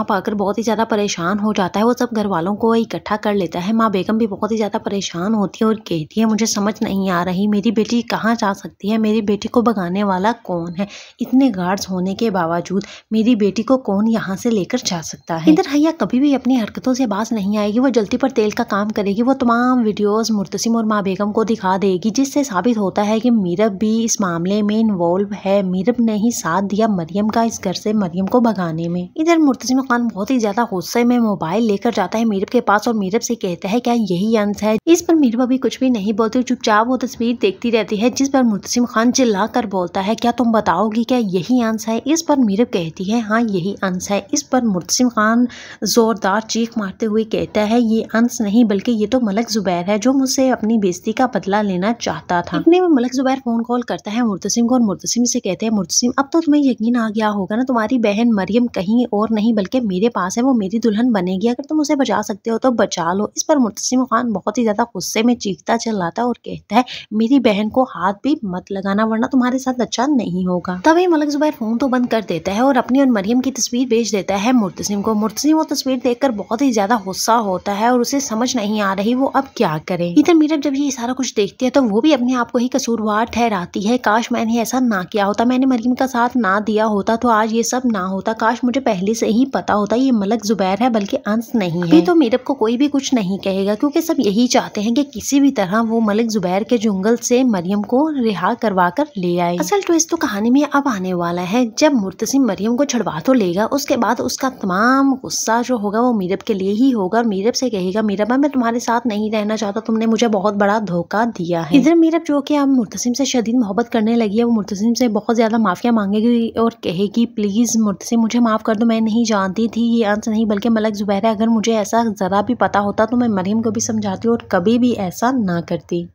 यहाँ पाकर बहुत ही ज़्यादा परेशान हो जाता है वो सब घर वालों को इकट्ठा कर लेता है माँ बेगम भी बहुत ही ज़्यादा परेशान होती है और कहती है मुझे समझ नहीं आ रही मेरी बेटी कहाँ जा सकती है मेरी बेटी को भगाने वाला कौन है इतने गार्ड्स होने के बावजूद मेरी बेटी को कौन यहाँ से लेकर जा सकता है इधर हैया कभी भी अपनी हरकतों से बास नहीं आएगी वो जल्दी पर तेल का काम करेगी वो तमाम वीडियोज़ मुर्तसिम और माँ बेगम को दिखा देगी जिससे साबित होता है कि मीरब भी इस मामले में इन्वॉल्व है मीरब ने ही साथ दिया मरियम का इस घर से मरियम को भगाने में इधर मुर्तसिम खान बहुत ही ज्यादा गुस्से में मोबाइल लेकर जाता है मीरब के पास और मीरब से कहता है क्या यही अंश है इस पर मीरब अभी कुछ भी नहीं बोलती चुपचाप वो तस्वीर देखती रहती है जिस पर मुतसिम खान चिल्ला कर बोलता है क्या तुम बताओगी क्या यही अंश है इस पर मीरब कहती है हाँ यही अंश है इस पर मुतसिम खान जोरदार चीख मारते हुए कहता है ये अंश नहीं बल्कि ये तो मलक जुबैर है जो मुझसे अपनी बेजती का बदला लेना चाहता था अपने में मलक जुबैर फोन कॉल करता है मुर्तसिम को और मुर्तसिम से कहते हैं मुर्तसिम अब तो तुम्हें यकीन आ गया होगा ना तुम्हारी बहन मरियम कहीं और नहीं बल्कि के मेरे पास है वो मेरी दुल्हन बनेगी अगर तुम उसे बचा सकते हो तो बचा लो इस पर मुतसिम खान बहुत ही ज़्यादा गुस्से में चीखता चलाता है और कहता है मेरी बहन को हाथ भी मत लगाना वरना तुम्हारे साथ अच्छा नहीं होगा तभी मलक जुबैर फ़ोन तो बंद कर देता है और अपनी और मरियम की तस्वीर भेज देता है मुर्तसिम को मुर्तसिम वो तस्वीर देखकर बहुत ही ज़्यादा गुस्सा होता है और उसे समझ नहीं आ रही वो अब क्या करे इधर मीरब जब ये सारा कुछ देखती है तो वो भी अपने आप को ही कसूरवार ठहराती है काश मैंने ऐसा ना किया होता मैंने मरियम का साथ ना दिया होता तो आज ये सब ना होता काश मुझे पहले से ही पता पता होता ये मलक जुबैर है बल्कि अंस नहीं है तो मीरब को कोई भी कुछ नहीं कहेगा क्योंकि सब यही चाहते हैं कि किसी भी तरह वो मलिक जुबैर के जंगल से मरियम को रिहा करवा कर ले आए असल ट्विस्ट तो कहानी में अब आने वाला है जब मुर्तसिम मरियम को छुड़वा तो लेगा उसके बाद उसका तमाम गुस्सा जो होगा वो मीरब के लिए ही होगा और मीरब से कहेगा मीरब मैं तुम्हारे साथ नहीं रहना चाहता तुमने मुझे बहुत बड़ा धोखा दिया है इधर मीरब जो की अब मुर्तसिम से शदीद मोहब्बत करने लगी है वो मुर्तसिम से बहुत ज्यादा माफिया मांगेगी और कहेगी प्लीज मुर्तसिम मुझे माफ कर दो मैं नहीं जानती जानती थी ये आंसर नहीं बल्कि मलक ज़ुबैर अगर मुझे ऐसा ज़रा भी पता होता तो मैं मरीम को भी समझाती और कभी भी ऐसा ना करती